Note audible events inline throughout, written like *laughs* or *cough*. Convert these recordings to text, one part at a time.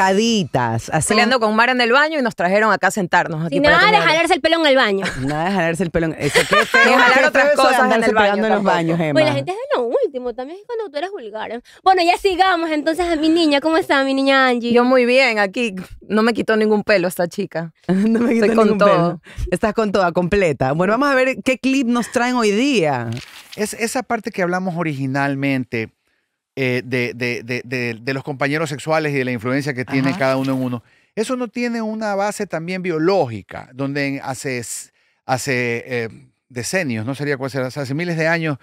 picaditas. Peleando con Mara en el baño y nos trajeron acá a sentarnos. Aquí y nada de jalarse el pelo en el baño. *laughs* Nada de jalarse el pelo en *laughs* el baño. De jalar otras cosas en los baños, Emma. Pues la gente es de lo último, también es cuando tú eres vulgar. Bueno, ya sigamos entonces mi niña. ¿Cómo está mi niña Angie? Yo muy bien, aquí no me quitó ningún pelo esta chica. *laughs* no me quitó ningún con todo. Pelo. Estás con toda, completa. Bueno, vamos a ver qué clip nos traen hoy día. Es esa parte que hablamos originalmente eh, de, de, los compañeros sexuales y de la influencia que tiene cada uno en uno. Eso no tiene una base también biológica, donde hace, hace eh, decenios, no sería cuál será, hace miles de años,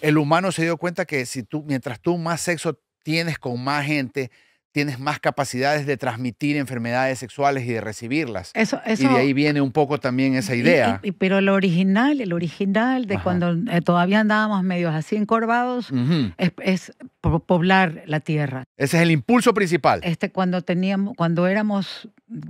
el humano se dio cuenta que si tú, mientras tú más sexo tienes con más gente, tienes más capacidades de transmitir enfermedades sexuales y de recibirlas. y de ahí viene un poco también esa idea. pero lo original, el original de cuando eh, todavía andábamos medios así encorvados, es, poblar la tierra. Ese es el impulso principal. Este, cuando teníamos, cuando éramos,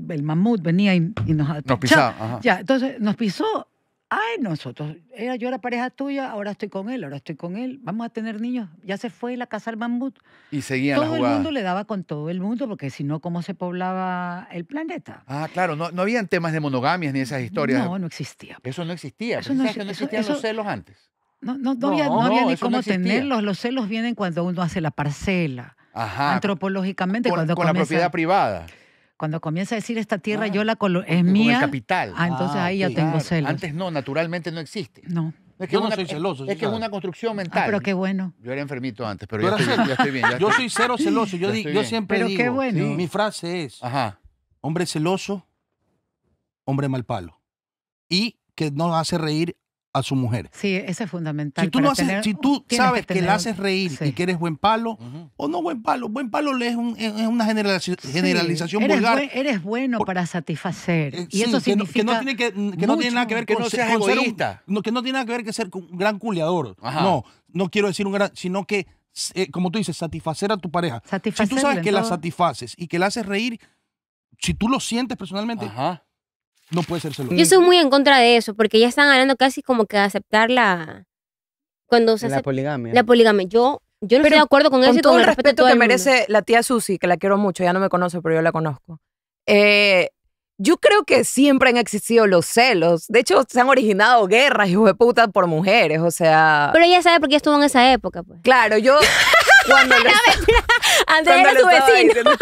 el mamut venía y, nos, nos pisaba. Ya, entonces nos pisó Ay, nosotros, era, yo era pareja tuya, ahora estoy con él, ahora estoy con él, vamos a tener niños. Ya se fue la casa al bambú. Y seguía Todo el mundo le daba con todo el mundo, porque si no, ¿cómo se poblaba el planeta? Ah, claro, no, no habían temas de monogamias ni esas historias. No, no existía. Eso no existía. Eso no, que no existían eso, los celos antes. No, no, no, había, ni cómo tenerlos. Los celos vienen cuando uno hace la parcela. Ajá. Antropológicamente, con, cuando la propiedad privada cuando comienza a decir esta tierra ah. yo la colo es como mía. capital. Ah, entonces ah, ahí ya tengo celos. Antes no, naturalmente no existe. No. Es que yo no soy celoso. Es, que es una construcción ah, mental. pero qué bueno. Yo era enfermito antes, pero yo estoy, ya estoy, bien. yo soy cero celoso. Yo, yo siempre pero digo, qué bueno. mi frase es, Ajá. hombre celoso, hombre mal palo. Y que nos hace reír a su mujer. Sí, eso es fundamental. Si tú, sabes que, la haces reír y que eres buen palo, o no buen palo, buen palo es, una generalización, eres vulgar. eres bueno para satisfacer. Eh, y eso significa. Que no, tiene, que, nada que ver que no seas egoísta. que no tiene nada que ver que ser un gran culeador. No, no quiero decir un gran. sino que, eh, como tú dices, satisfacer a tu pareja. Si tú sabes que la satisfaces y que la haces reír, si tú lo sientes personalmente. Ajá no puede ser solo. Yo soy muy en contra de eso, porque ya están hablando casi como que aceptar la. Cuando se la poligamia. La poligamia. Yo, yo no estoy de acuerdo con, eso y todo con el respeto, que merece la tía Susi, que la quiero mucho, ya no me conoce, pero yo la conozco. Eh, yo creo que siempre han existido los celos. De hecho, se han originado guerras, y de puta, por mujeres, o sea. Pero ella sabe porque estuvo en esa época, pues. Claro, yo. Cuando *laughs* era su vecino. *laughs*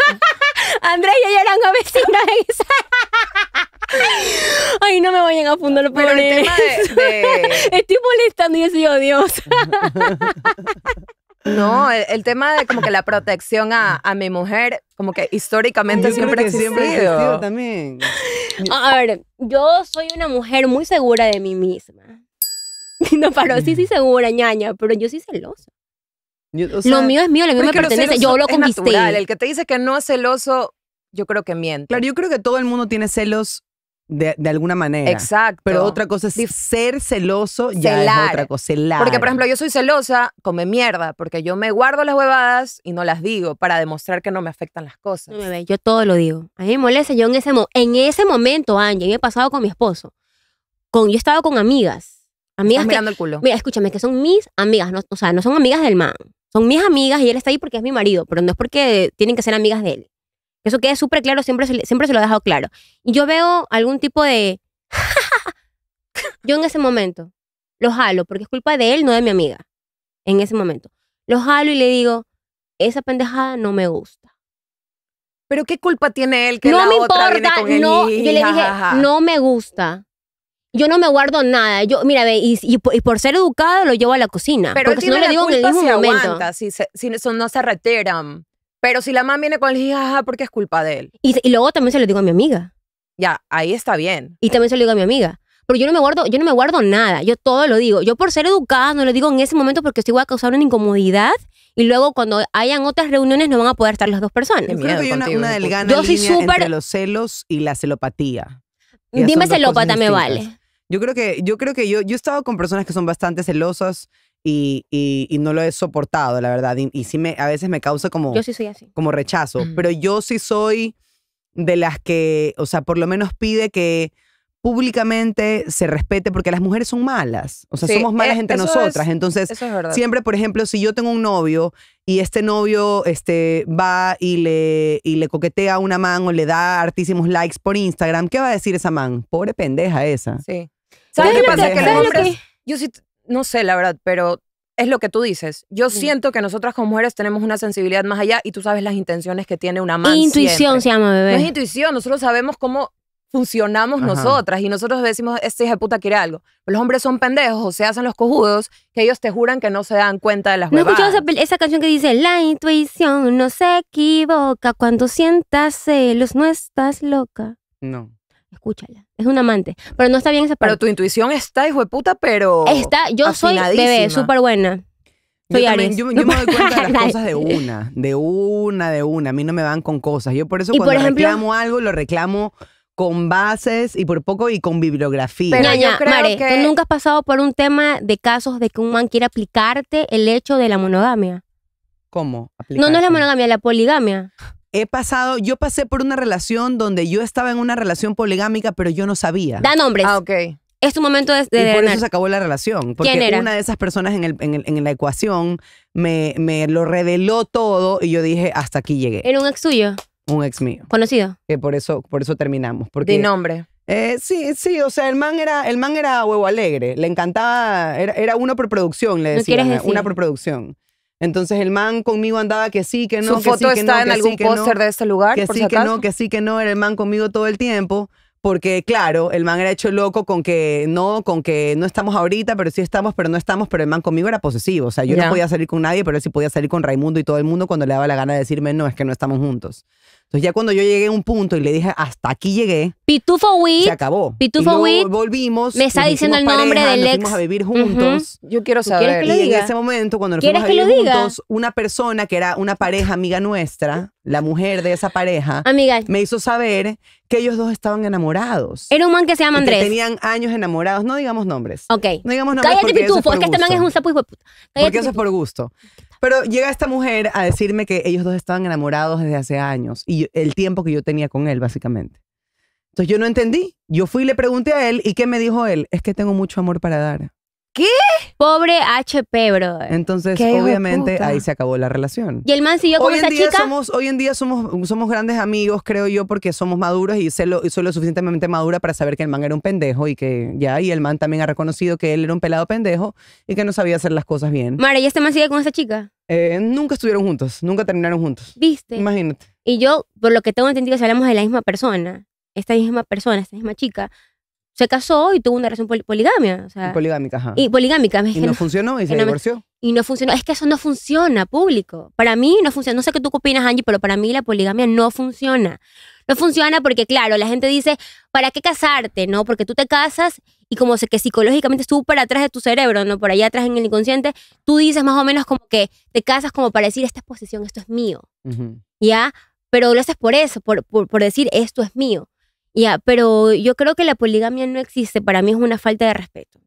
Andrés y ella eran vecinos *laughs* Ay, no me vayan a fundar, Pero el tema de, *laughs* Estoy molestando y yo soy *laughs* No, el, tema de como que la protección a, a mi mujer, como que históricamente siempre ha existido. también. A ver, yo soy una mujer muy segura de mí misma. No, pero sí, sí, mm. segura, ñaña, pero yo soy celosa. lo mío es mío, lo mío me pertenece, yo lo conquisté. Natural. El que te dice que no es celoso yo creo que miente. Claro, yo creo que todo el mundo tiene celos de, de alguna manera. Exacto. Pero otra cosa es ser celoso, ya celar. otra cosa, celar. Porque, por ejemplo, yo soy celosa, come mierda, porque yo me guardo las huevadas y no las digo para demostrar que no me afectan las cosas. yo todo lo digo. A mí me molesta, yo en ese, en ese momento, Angie, me he pasado con mi esposo. Con, yo he estado con amigas. Amigas Estás el culo. Mira, escúchame, que son mis amigas, no, o sea, no son amigas del man. Son mis amigas y él está ahí porque es mi marido, pero no es porque tienen que ser amigas de él. Eso queda súper claro, siempre se, siempre se lo he dejado claro. Y yo veo algún tipo de... *laughs* yo en ese momento lo jalo, porque es culpa de él, no de mi amiga. En ese momento. Lo jalo y le digo, esa pendejada no me gusta. Pero qué culpa tiene él que no la me otra viene con no, yo le dije, no me gusta. Yo no me guardo nada. Yo, mira, ve, y, por ser educado lo llevo a la cocina. Pero si no le digo en el mismo momento. Aguanta, si, se, si no, se reteran. Pero si la mamá viene con el ¡ah, porque es culpa de él. Y, luego también se lo digo a mi amiga. Ya, ahí está bien. Y también se lo digo a mi amiga. Pero yo no me guardo, yo no me guardo nada. Yo todo lo digo. Yo por ser educada no lo digo en ese momento porque estoy voy a causar una incomodidad y luego cuando hayan otras reuniones no van a poder estar las dos personas. Yo creo que una, delgada yo línea entre los celos y la celopatía. Dime celópata me vale. Yo creo que yo creo que yo yo he estado con personas que son bastante celosas y, no lo he soportado, la verdad. Y, sí me, a veces me causa como, como rechazo. Pero yo sí soy de las que, o sea, por lo menos pide que públicamente se respete porque las mujeres son malas, o sea, somos malas eh, entre nosotras. Entonces, siempre, por ejemplo, si yo tengo un novio y este novio este, va y le, y le coquetea a una man o le da hartísimos likes por Instagram, ¿qué va a decir esa man? Pobre pendeja esa. Sí. ¿Sabes qué pasa? Que yo sí, no sé la verdad, pero es lo que tú dices. Yo siento que nosotras como mujeres tenemos una sensibilidad más allá y tú sabes las intenciones que tiene una man. Intuición se llama, bebé. No es intuición, nosotros sabemos cómo funcionamos nosotras y nosotros decimos, este hijo de puta quiere algo. los hombres son pendejos o se hacen los cojudos que ellos te juran que no se dan cuenta de las ¿No escuchado esa, esa, canción que dice, la intuición no se equivoca, cuando sientas celos no estás loca? No escúchala. Es un amante. Pero no está bien esa parte. Pero tu intuición está, hijo de puta, pero. Está, yo soy bebé, súper buena. Yo, también, yo, me doy cuenta de *laughs* las cosas de una, de una, de una. A mí no me van con cosas. Yo por eso cuando reclamo algo, lo reclamo con bases y por poco y con bibliografía. Pero ¿tú nunca has pasado por un tema de casos de que un man quiere aplicarte el hecho de la monogamia? ¿Cómo? No, no es la monogamia, la poligamia he pasado, yo pasé por una relación donde yo estaba en una relación poligámica, pero yo no sabía. Da nombres. Ah, ok. Es tu momento de, y por eso se acabó la relación. Porque ¿Quién era? una de esas personas en, el, en, en la ecuación me, me, lo reveló todo y yo dije, hasta aquí llegué. ¿Era un ex suyo? Un ex mío. ¿Conocido? Que por eso, por eso terminamos. Porque, ¿De nombre? Eh, sí, sí, o sea, el man era, el man era huevo alegre. Le encantaba, era, era uno por producción, le decía eh, Una por producción. Entonces el man conmigo andaba que sí, que no. que foto sí, que no, en que algún sí, de este lugar? Que sí, que no, que sí, que no. Era el man conmigo todo el tiempo. Porque, claro, el man era hecho loco con que no, con que no estamos ahorita, pero sí estamos, pero no estamos. Pero el man conmigo era posesivo. O sea, yo no podía salir con nadie, pero él sí podía salir con Raimundo y todo el mundo cuando le daba la gana de decirme, no, es que no estamos juntos. Entonces ya cuando yo llegué a un punto y le dije, hasta aquí llegué. Pitufo Wii. Se acabó. Pitufo Wit. Volvimos. Me está diciendo el nombre del nos ex. Fuimos a vivir juntos. Yo quiero saber. Que y diga? en ese momento, cuando nos fuimos a vivir juntos, una persona que era una pareja amiga nuestra, la mujer de esa pareja, me hizo saber que ellos dos estaban enamorados. Era un man que se llama Andrés. Que tenían años enamorados. No digamos nombres. Ok. No digamos nombres. Cállate, Pitufo. Es, que este man es un sapo y de porque eso es por gusto. Pero llega esta mujer a decirme que ellos dos estaban enamorados desde hace años y el tiempo que yo tenía con él, básicamente. Entonces yo no entendí. Yo fui y le pregunté a él y ¿qué me dijo él? Es que tengo mucho amor para dar. ¿Qué? Pobre HP, bro. Entonces, obviamente, ahí se acabó la relación. Y el man siguió con hoy esa chica. Somos, hoy en día somos, somos grandes amigos, creo yo, porque somos maduros y, soy lo suficientemente madura para saber que el man era un pendejo y que ya, y el man también ha reconocido que él era un pelado pendejo y que no sabía hacer las cosas bien. Mara, ¿y este man sigue con esa chica? Eh, nunca estuvieron juntos, nunca terminaron juntos. ¿Viste? Imagínate. Y yo, por lo que tengo entendido, si hablamos de la misma persona, esta misma persona, esta misma chica, se casó y tuvo una relación poligamia. poligámica, ajá. Y poligámica. Y no, funcionó y se divorció. y no funcionó. Es que eso no funciona, público. Para mí no funciona. No sé qué tú opinas, Angie, pero para mí la poligamia no funciona. No funciona porque, claro, la gente dice, ¿para qué casarte? No, porque tú te casas y como sé que psicológicamente estuvo para atrás de tu cerebro, no por allá atrás en el inconsciente, tú dices más o menos como que te casas como para decir, esta es esto es mío. ¿Ya? Pero lo haces por eso, por decir, esto es mío. Ya, pero yo creo que la poligamia no existe. Para mí es una falta de respeto.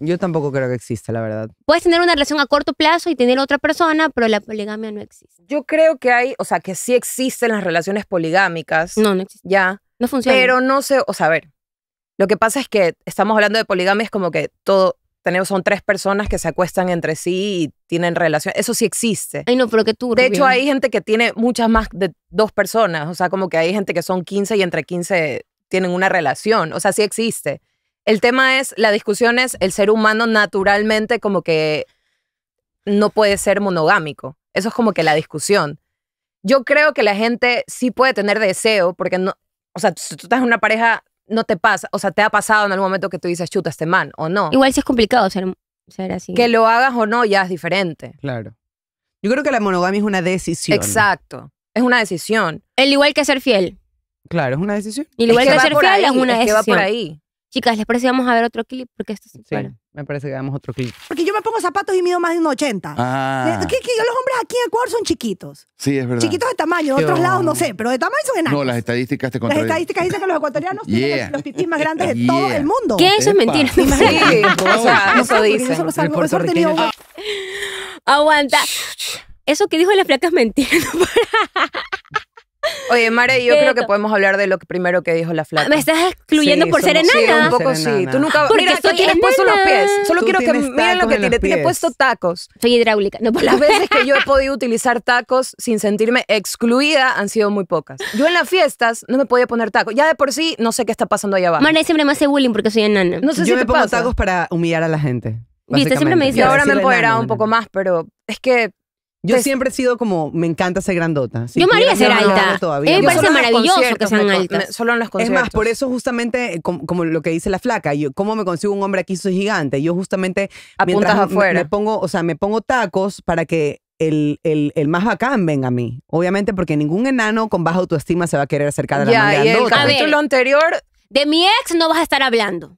Yo tampoco creo que exista, la verdad. Puedes tener una relación a corto plazo y tener otra persona, pero la poligamia no existe. Yo creo que hay, o sea, que sí existen las relaciones poligámicas. No, no existen. Ya. No funciona. Pero no sé, o sea, a ver. Lo que pasa es que estamos hablando de poligamia, es como que todo, tenemos, son tres personas que se acuestan entre sí y tienen relación. Eso sí existe. Ay, no, pero que tú. De hecho, hay gente que tiene muchas más de dos personas. O sea, como que hay gente que son 15 y entre 15 tienen una relación. O sea, sí existe. El tema es, la discusión es, el ser humano naturalmente como que no puede ser monogámico. Eso es como que la discusión. Yo creo que la gente sí puede tener deseo, porque no, o sea, si tú estás en una pareja no te pasa, o sea, te ha pasado en algún momento que tú dices, chuta, este man, o no. Igual si es complicado ser, así. Que lo hagas o no ya es diferente. Claro. Yo creo que la monogamia es una decisión. Exacto. Es una decisión. El igual que ser fiel. Claro, es una decisión. El igual que, ser fiel es una decisión. Que va por ahí. Chicas, ¿les parece que vamos a ver otro clip? Porque esto es sí, bueno. me parece que damos otro clip. Porque yo me pongo zapatos y mido más de un 80. Ah. Los hombres aquí en Ecuador son chiquitos. Sí, es verdad. Chiquitos de tamaño, de otros lados no sé, pero de tamaño son enanos. No, las estadísticas te contradicen. Las estadísticas dicen que los ecuatorianos tienen los pitis más grandes de *laughs* todo el mundo. ¿Qué? Eso es mentira. Sí, *laughs* eso dice. lo salgo, eso Aguanta. Eso que dijo la flaca es mentira. *laughs* Oye, Mare, yo creo que podemos hablar de lo que primero que dijo la flaca. Me estás excluyendo por ser enana. Sí, un poco sí. Tú nunca. Porque mira, tú tienes los pies. Solo quiero que miren lo que tiene. Tiene puesto tacos. Soy hidráulica. No, Las veces *laughs* que yo he podido utilizar tacos sin sentirme excluida han sido muy pocas. Yo en las fiestas no me podía poner tacos. Ya de por sí no sé qué está pasando allá abajo. Mare siempre me hace bullying porque soy enana. yo me pongo tacos para humillar a la gente. Viste, siempre me dice. ahora me he empoderado un poco más, pero es que yo pues siempre he sido como, me encanta ser grandota. yo me haría ser alta. Todavía. Eh, me parece maravilloso que sean altas. solo en los Es más, por eso justamente, eh, como, lo que dice la flaca, yo, ¿cómo me consigo un hombre aquí soy gigante? Yo justamente Apuntas afuera. Me, pongo, o sea, me pongo tacos para que el, el, más bacán venga a mí. Obviamente, porque ningún enano con baja autoestima se va a querer acercar a la ya, y el capítulo anterior... De mi ex no vas a estar hablando.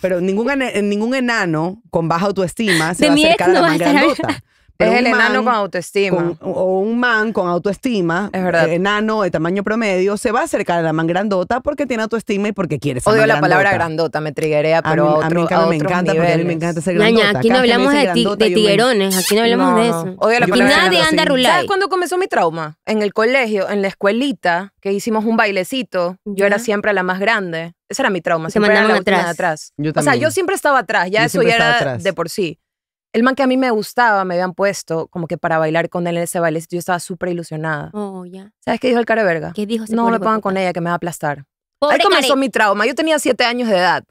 Pero ningún, ningún enano con baja autoestima se va a acercar a la más grandota es el enano con autoestima. o un man con autoestima, es eh, enano de tamaño promedio, se va a acercar a la man grandota porque tiene autoestima y porque quiere ser Odio la palabra grandota, me triguerea, pero a, otro, a mí, me encanta niveles. porque a mí me encanta ser grandota. Niña, aquí no hablamos de, ti, de tiguerones, aquí no hablamos de eso. y palabra nadie anda rular. ¿Sabes cuándo comenzó mi trauma? En el colegio, en la escuelita, que hicimos un bailecito, yo era siempre la más grande. Ese era mi trauma, siempre era la atrás. atrás. o sea, yo siempre estaba atrás, ya eso ya era de por sí el man que a mí me gustaba me habían puesto como que para bailar con él en ese baile Yo estaba súper ilusionada. Oh, ya. ¿Sabes qué dijo el cara verga? ¿Qué dijo? no me pongan con ella que me va a aplastar. Ahí comenzó mi trauma. Yo tenía siete años de edad.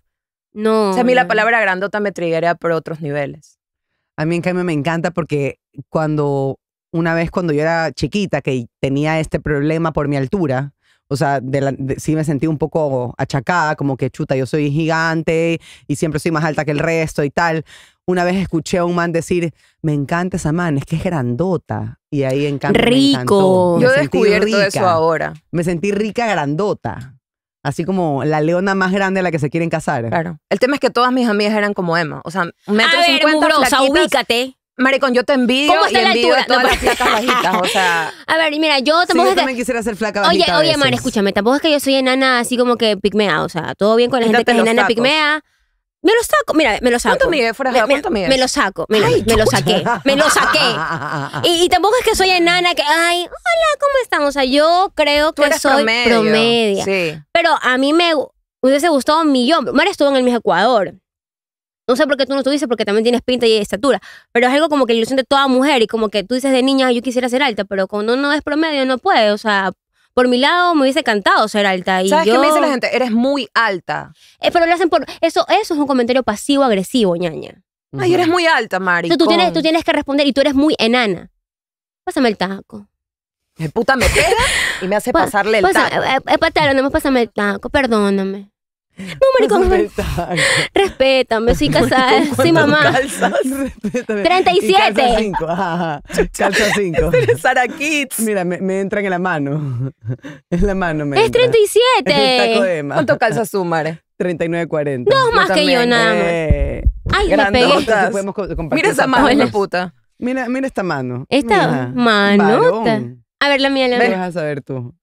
No. O sea, a mí la palabra grandota me triguería por otros niveles. A mí en cambio me encanta porque cuando una vez cuando yo era chiquita que tenía este problema por mi altura, o sea, sí me sentí un poco achacada, como que chuta, yo soy gigante y siempre soy más alta que el resto y tal. Una vez escuché a un man decir, me encanta esa man, es que es grandota. Y ahí en cambio Rico. Yo he descubierto eso ahora. Me sentí rica grandota. Así como la leona más grande a la que se quieren casar. Claro. El tema es que todas mis amigas eran como Emma. O sea, me O a ubícate. Maricón, yo te envío ¿Cómo y la envidio altura? todas las flacas bajitas, o sea... *laughs* A ver, mira, yo tampoco... yo también quisiera ser flaca bajita Oye, oye, Mar, escúchame, tampoco es que yo soy enana así como que pigmea, o sea, todo bien con la gente que es enana pigmea, me lo saco, mira, me lo saco. ¿Cuánto Me lo saco, me, lo saqué, me lo saqué. *laughs* Y, tampoco es que soy enana, que, ay, hola, ¿cómo están? O sea, yo creo que soy promedio. promedia. Pero a mí me hubiese gustado un millón. María estuvo en el mismo Ecuador. No sé por qué tú no estuviste, porque también tienes pinta y estatura, pero es algo como que la ilusión de toda mujer y como que tú dices de niña, yo quisiera ser alta, pero cuando uno es promedio no puede, o sea, por mi lado, me hubiese cantado ser alta. Y yo... qué me dice la gente? Eres muy alta. Eh, pero lo hacen por. Eso, eso es un comentario pasivo-agresivo, ñaña. Ay, eres muy alta, Mari. Tú, tienes, tú tienes que responder y tú eres muy enana. Pásame el taco. Me puta me pega y me hace pasarle el taco. Eh, eh, no pásame el taco, perdóname. No, maricón. *laughs* Respétame. soy *laughs* casada, soy mamá. *laughs* Respétame. 37. Calza 5. Ajá, Calza 5. Sara Kids. Mira, me, entran en la mano. En la mano me. Es 37. cuántos calzas calza Sumar? 39.40. No, más que yo nada más. Eh, Ay, grandotas. podemos pegué. Mira esa mano, la puta. Mira, esta mano. Esta mano? manota. A ver, la mía, la mía. vas a saber tú.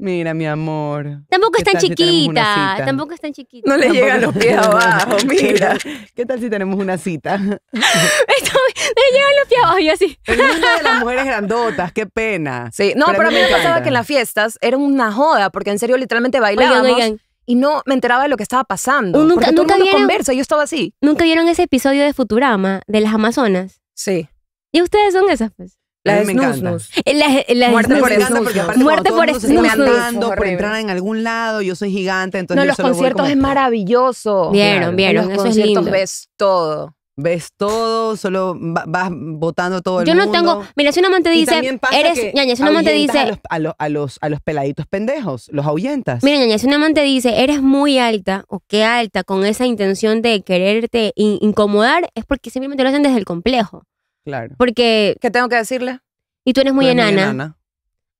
Mira, mi amor. Tampoco es tan chiquita. tampoco es tan chiquita. No le llegan los pies abajo, *laughs* mira. ¿Qué tal si tenemos una cita? no *laughs* le llegan los pies abajo, y así. Es una de las mujeres grandotas, qué pena. Sí, no, pero, a mí me, pasaba que en las fiestas era una joda, porque en serio literalmente bailábamos. Y no me enteraba de lo que estaba pasando. Nunca, porque todo nunca el mundo conversa, yo estaba así. ¿Nunca vieron ese episodio de Futurama de las Amazonas? Sí. ¿Y ustedes son esas, pues? La me encanta. Eh, Muerte por eso porque aparte Muerte por andando, por entrar en algún lado, yo soy gigante, entonces No, yo los solo conciertos es maravilloso. Vieron, vieron, los eso es conciertos lindo. ves todo. Ves todo, solo vas botando todo el mundo. Yo no tengo, mira, si un amante dice, eres, ñaña, si un amante dice, A los, a, los, a, los, peladitos pendejos, los ahuyentas. Mira, ñaña, si un amante dice, eres muy alta o qué alta con esa intención de quererte incomodar, es porque simplemente lo hacen desde el complejo. Claro. Porque. ¿Qué tengo que decirle? Y tú eres muy, enana.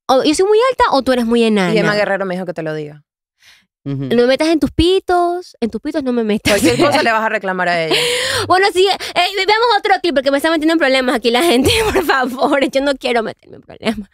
yo soy muy alta o tú eres muy enana. Y Emma Guerrero me dijo que te lo diga. No me metas en tus pitos, en tus pitos no me metas. Cualquier *laughs* cosa le vas a reclamar a ella. bueno, sí, eh, otro clip porque me está metiendo en problemas aquí la gente, *laughs* por favor. Yo no quiero meterme en problemas.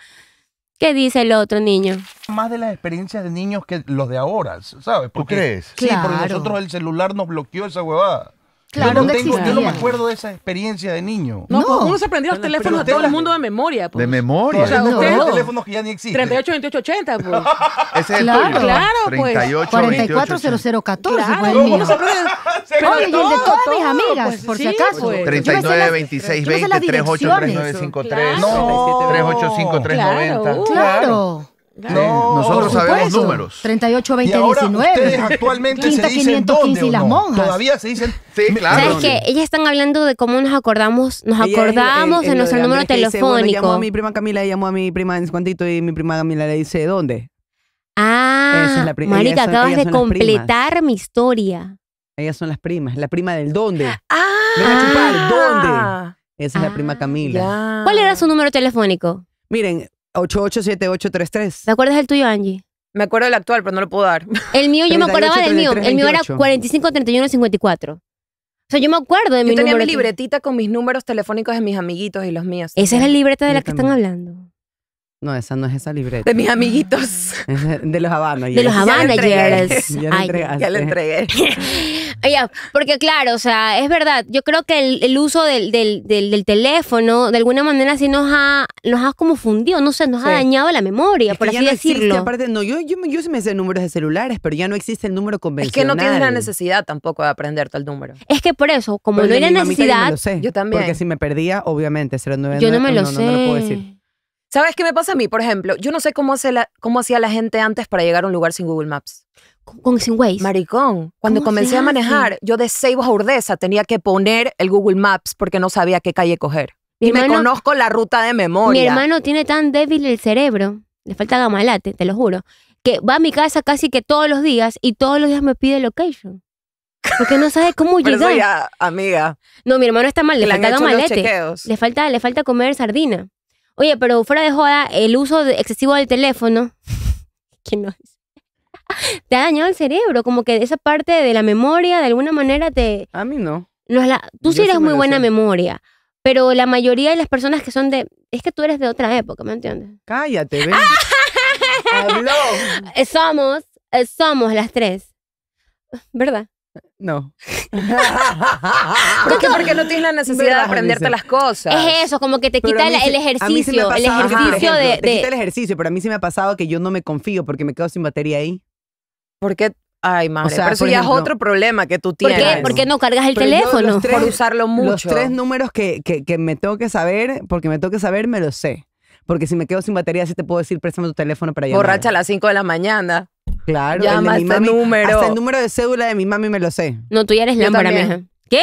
¿Qué dice el otro niño? Más de las experiencias de niños que los de ahora, ¿sabes? ¿Por ¿Tú crees? Sí, claro. porque nosotros el celular nos bloqueó esa huevada. Claro, yo no, tengo, yo no me acuerdo de esa experiencia de niño. No, no. Pues, uno se aprendía los teléfonos de todo el mundo de memoria. Pues. De memoria. O sea, no. usted, los teléfonos que ya ni existen. 38, 28, 80, pues. *laughs* Ese es claro, el tuyo. Claro, pues. 38, 44, 0014 claro, fue el mío. Oye, y el de todas todo, mis pues, amigas, pues, por sí, si acaso. 39, 26, 20, 38, 38, 385, 390. Claro. No, nosotros sabemos números. 38, 20, 19. Ustedes actualmente se dicen dónde las monjas. Todavía se dicen. Sí, claro. ¿Sabes que Ellas están hablando de cómo nos acordamos, nos acordamos eh, de nuestro número telefónico. llamó a mi prima Camila y llamó a mi prima en cuantito y mi prima Camila le dice, ¿dónde? Ah, es Marica, acabas de completar mi historia. Ellas son las primas, la prima del dónde. Ah, ¿dónde? Esa es la prima ah, Camila. ¿Cuál era su número telefónico? Miren, 887833. ¿Te acuerdas del tuyo, Angie? Me acuerdo del actual, pero no lo puedo dar. El mío, yo me acordaba del mío. El mío era 453154. O sea, yo me acuerdo de mi Yo tenía mi libretita con mis números telefónicos de mis amiguitos y los míos. Esa es la libreta de la que están hablando. No, esa no es esa libreta. De mis amiguitos. de los Habana De los Habana Ya la entregué. *laughs* porque claro, o sea, es verdad, yo creo que el, uso del, teléfono de alguna manera sí nos ha, nos ha como fundido, no sé, nos ha dañado la memoria, por así decirlo. aparte, no, yo, sí me sé números de celulares, pero ya no existe el número convencional. Es que no tienes la necesidad tampoco de aprender tal número. Es que por eso, como no hay necesidad, yo, también. Porque si me perdía, obviamente, 099, Yo no me lo sé. ¿Sabes qué me pasa a mí? Por ejemplo, yo no sé cómo, hace cómo hacía la gente antes para llegar a un lugar sin Google Maps con, sin Maricón, cuando comencé a manejar, yo de Seibos a Urdesa tenía que poner el Google Maps porque no sabía qué calle coger. y me conozco la ruta de memoria. Mi hermano tiene tan débil el cerebro, le falta gamalate, te lo juro, que va a mi casa casi que todos los días y todos los días me pide location. Porque no sabe cómo *laughs* llegar. amiga. No, mi hermano está mal, le, le falta malete. Le falta, le falta comer sardina. Oye, pero fuera de joda, el uso excesivo del teléfono. *laughs* ¿Quién no es? *laughs* te ha dañado el cerebro, como que esa parte de la memoria de alguna manera te... A mí no. Tú sí eres muy buena memoria, pero la mayoría de las personas que son de... Es que tú eres de otra época, ¿me entiendes? Cállate, ven. *laughs* Habló. Eh, somos, eh, somos las tres. ¿Verdad? No. *laughs* qué? porque no tienes la necesidad de aprenderte las cosas. Es eso, como que te quita el, ejercicio. el ejercicio de, Te quita el ejercicio, pero a mí sí me ha pasado que yo no me confío porque me quedo sin batería ahí. ¿Por qué? Ay, madre. por eso ya es otro problema que tú tienes. ¿Por qué, no cargas el teléfono? Tres, por usarlo mucho. Los tres números que, me tengo que saber, porque me tengo que saber, me lo sé. Porque si me quedo sin batería, sí te puedo decir, préstame tu teléfono para llamar. Borracha a las 5 de la mañana. Claro. Ya el mi este número. Hasta el número de cédula de mi mami me lo sé. No, tú ya eres la mija. ¿Qué?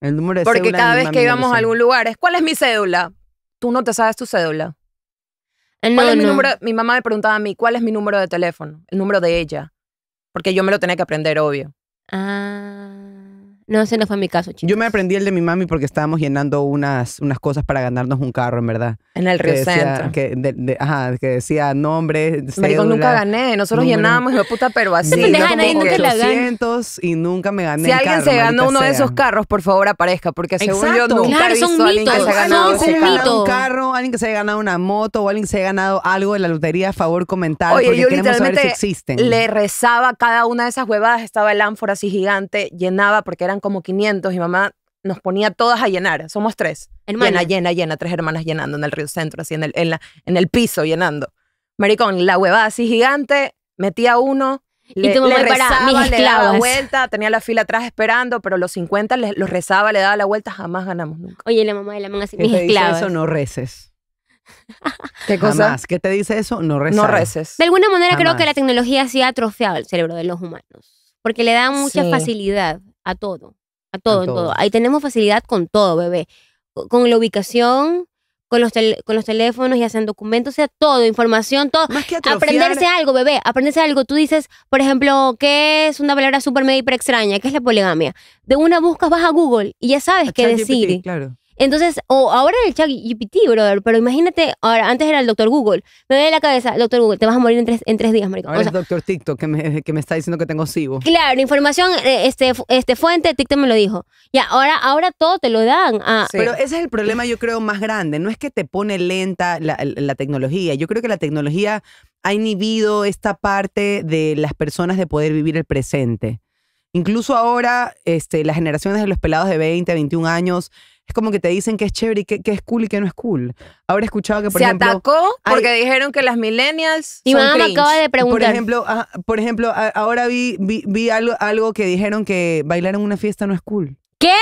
El número de Porque cédula cada vez que íbamos a algún lugar es, ¿cuál es mi cédula? Tú no te sabes tu cédula. Eh, ¿Cuál número? Mi mamá me preguntaba a mí, ¿cuál es mi número de teléfono? El número de ella. Porque yo me lo tenía que aprender, obvio. Ah. No, ese no fue mi caso, chicos. Yo me aprendí el de mi mami porque estábamos llenando unas, unas cosas para ganarnos un carro, en verdad. En el Rio que decía, Centro. Que, ajá, decía nombre, nunca gané. Nosotros llenábamos, puta, pero así. Sí, y nunca me gané Si alguien se ganó uno de esos carros, por favor, aparezca. Porque según yo, nunca alguien que se ganado un, carro, alguien que se haya ganado una moto o alguien se haya ganado algo de la lotería, a favor, comentar. porque yo queremos saber si existen. le rezaba cada una de esas huevadas. Estaba el ánfora así gigante, llenaba porque era como 500. y mamá nos ponía todas a llenar. Somos tres. Hermana. Llena, llena, llena. Tres hermanas llenando en el río centro, así en el, en la, en el piso llenando. Maricón, la huevada así gigante, metía uno, le, y rezaba, le daba vuelta, tenía la fila atrás esperando, pero los 50 los rezaba, le daba la vuelta, jamás ganamos nunca. Oye, la mamá de la mamá así, mis te Dice eso no reces. *laughs* ¿Qué cosa? Jamás. ¿Qué te dice eso? No reces. De alguna manera creo que la tecnología sí ha atrofiado el cerebro de los humanos, porque le da mucha facilidad a todo, a todo, todo. Ahí tenemos facilidad con todo, bebé. Con la ubicación, con los, con los teléfonos, y hacen documentos, o sea todo, información, todo. Aprenderse algo, bebé, aprenderse algo. Tú dices, por ejemplo, ¿qué es una palabra súper media hiper extraña? ¿Qué es la poligamia? De una buscas, vas a Google y ya sabes qué decir. Claro. Entonces, o ahora el chat GPT, brother, pero imagínate, ahora, antes era el doctor Google. Me ve la cabeza, doctor Google, te vas a morir en tres, en tres días, maricón. Ahora es es doctor TikTok que me, está diciendo que tengo SIBO. Claro, información, eh, este, este fuente, TikTok me lo dijo. Y ahora, ahora todo te lo dan. Ah. Pero ese es el problema, yo creo, más grande. No es que te pone lenta la, la tecnología. Yo creo que la tecnología ha inhibido esta parte de las personas de poder vivir el presente. Incluso ahora, este, las generaciones de los pelados de 20, 21 años, es como que te dicen que es chévere y que, es cool y que no es cool. Ahora he escuchado que, por ejemplo... Se atacó porque dijeron que las millennials y mamá me acaba de preguntar. Ah, por ejemplo, por ejemplo ahora vi, vi, algo, que dijeron que bailar en una fiesta no es cool. ¿Qué?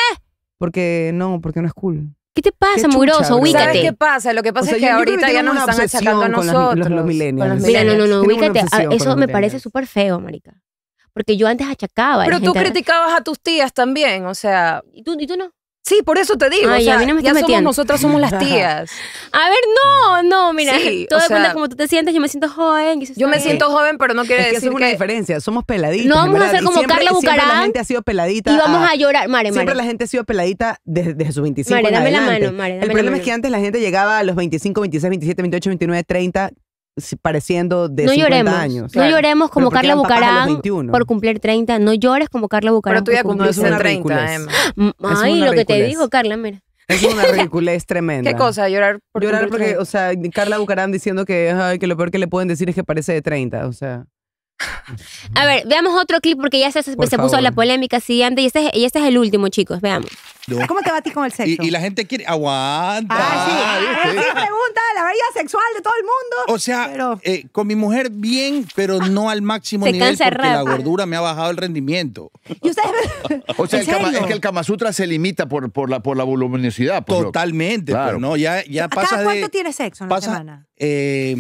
Porque no, porque no es cool. ¿Qué te pasa, mugroso? Ubícate. ¿Sabes qué pasa? Lo que pasa es que ahorita ya nos están achacando a nosotros. los, Mira, no, no, no, ubícate. Ah, eso me parece súper feo, marica porque yo antes achacaba. Pero tú criticabas a tus tías también, o sea. ¿Y tú, y tú no? Sí, por eso te digo. Ay, o sea, a mí no me ya somos, nosotras somos las tías. a ver, no, no, mira, todo depende de cómo tú te sientes. Yo me siento joven. Yo me siento joven, pero no quiere es que es una diferencia. Somos peladitas. No vamos a ser como Carla Bucarán. la gente ha sido peladita. Y vamos a, llorar, Mare, Mare, Siempre la gente ha sido peladita desde, sus 25 años dame la mano, Mare, El problema es que antes la gente llegaba a los 25, 26, 27, 28, 29, 30 pareciendo de no 50 años. No lloremos como Carla Bucarán por cumplir 30. No llores como Carla Bucarán. Pero tú ya cumpliste 30, Ay, lo que te digo, Carla, mira. Es una *laughs* ridiculez tremenda. ¿Qué cosa? Llorar por Llorar porque, o sea, Carla Bucarán diciendo que, que lo peor que le pueden decir es que parece de 30, o sea. A ver, veamos otro clip porque ya se, se puso la polémica siguiente y este, y este es el último, chicos. Veamos. Ah, ¿Cómo te va a ti con el sexo? Y, la gente quiere. ¡Aguanta! Ah, sí. Ah, pregunta la vida sexual de todo el mundo. O sea, eh, con mi mujer bien, pero no al máximo se nivel porque la gordura me ha bajado el rendimiento. ¿Y ustedes *laughs* o sea, es que el Kama Sutra se limita por, por, la, por la voluminosidad. Totalmente, pero pues, no, ya, ya cada ¿Cuánto tienes sexo en la semana? Eh,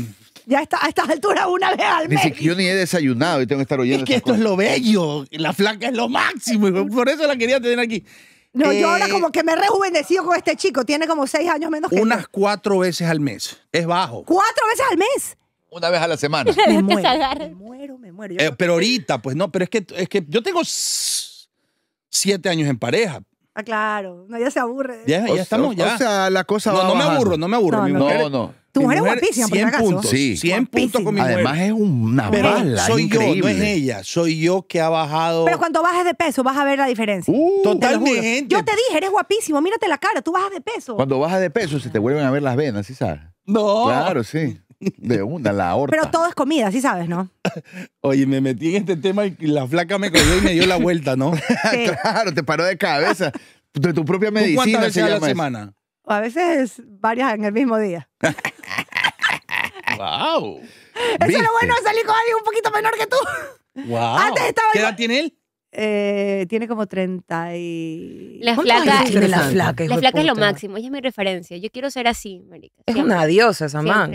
ya está, a estas alturas una vez al mes. Ni siquiera yo ni he desayunado y tengo que estar oyendo. Es que esto es lo bello. La flaca es lo máximo. por eso la quería tener aquí. No, yo ahora eh, como que me he rejuvenecido con este chico. Tiene como seis años menos que Unas cuatro veces al mes. Es bajo. ¿Cuatro veces al mes? Una vez a la semana. *laughs* me, muero, me muero, me muero. Eh, pero ahorita, pues no, pero es que, es que yo tengo siete años en pareja. Ah, claro. No, ya se aburre. Ya, ya estamos, ya. O sea, la cosa no, No me aburro, no me aburro. No, no. Tu mujer, es guapísima, por 100 puntos, 100 puntos con mi mujer. Además es una Pero bala, soy yo, no es ella. Soy yo que ha bajado... Pero cuando bajes de peso vas a ver la diferencia. Uh, totalmente. Yo te dije, eres guapísimo, mírate la cara, tú bajas de peso. Cuando bajas de peso se te vuelven a ver las venas, ¿sí sabes? No. Claro, sí. *laughs* De una, la horta. Pero todo es comida, sí sabes, ¿no? *laughs* Oye, me metí en este tema y la flaca me cogió y me dio la vuelta, ¿no? *laughs* claro, te paró de cabeza. De tu propia medicina. ¿Cuántas veces se la semana? A veces varias en el mismo día. ¡Wow! Eso es lo bueno de salir con alguien un poquito menor que tú. ¡Wow! Antes estaba ¿Qué edad tiene él? Eh, tiene como 30 y... La flaca, es, la flaca, la es lo máximo, ella es mi referencia. Yo quiero ser así, Es una diosa esa man.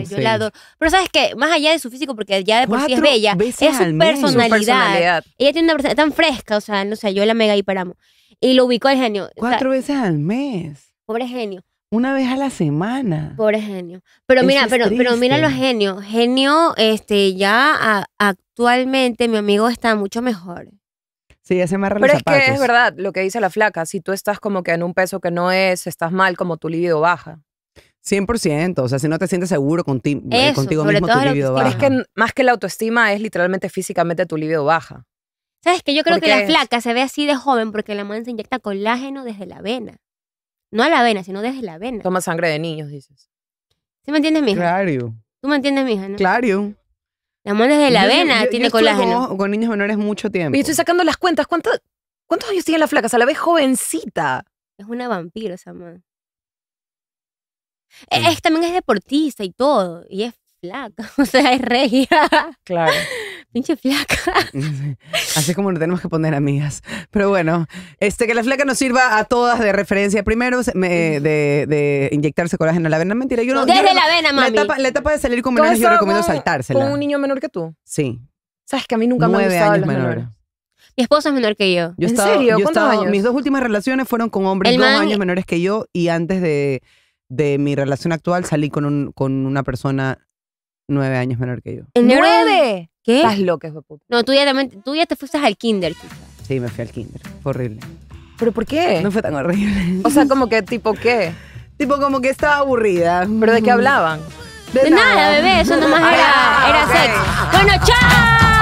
Pero ¿sabes que, Más allá de su físico, porque ya de por sí es bella, es su personalidad. Ella tiene una personalidad tan fresca, o sea, no sé, yo la mega hiperamo. Y lo ubicó el genio. Cuatro veces al mes. Pobre genio. Una vez a la semana. Pobre genio. Pero mira, pero, pero mira lo genio Genio, este, ya actualmente mi amigo está mucho mejor. Sí, ese me Pero es que es verdad lo que dice la flaca. Si tú estás como que en un peso que no es, estás mal, como tu libido baja. 100%, o sea, si no te sientes seguro eh, contigo, contigo mismo, tu libido baja. Es que más que la autoestima es literalmente físicamente tu libido baja. ¿Sabes que Yo creo que la flaca se ve así de joven porque la mujer se inyecta colágeno desde la vena. No a la vena, sino desde la vena. Toma sangre de niños, dices. ¿Sí me entiendes, mija? Claro. ¿Tú me entiendes, mija? Claro. La mona es de la avena, tiene yo colágeno. Con, con, niños menores mucho tiempo. Y estoy sacando las cuentas. ¿Cuántos años tiene la flaca? O sea, la vez jovencita. Es una vampiro esa mona. Es, también es deportista y todo. Y es flaca. *laughs* O sea, es regia. Claro pinche flaca. *laughs* Así como nos tenemos que poner amigas. Pero bueno, este, que la flaca nos sirva a todas de referencia. Primero, de, inyectarse colágeno en la vena. Mentira, yo no. Desde la vena, mami. La etapa, de salir con menores, yo recomiendo saltársela. ¿Con un niño menor que tú? Sí. Sabes que a mí nunca me han gustado años Mi esposo es menor que yo. ¿En serio? ¿Cuántos años? Mis dos últimas relaciones fueron con hombres dos años menores que yo y antes de, de mi relación actual salí con, con una persona nueve años menor que yo. ¿Nueve? ¿Qué? Estás loca, hijo puta. No, tú ya, también, tú ya te fuiste al kinder, Sí, me fui al kinder. horrible. ¿Pero por qué? No fue tan horrible. O sea, como que tipo qué? *laughs* tipo como que estaba aburrida. ¿Pero de qué hablaban? De, nada. bebé. Eso nomás ah, era, ah, era sexo. Bueno, chao.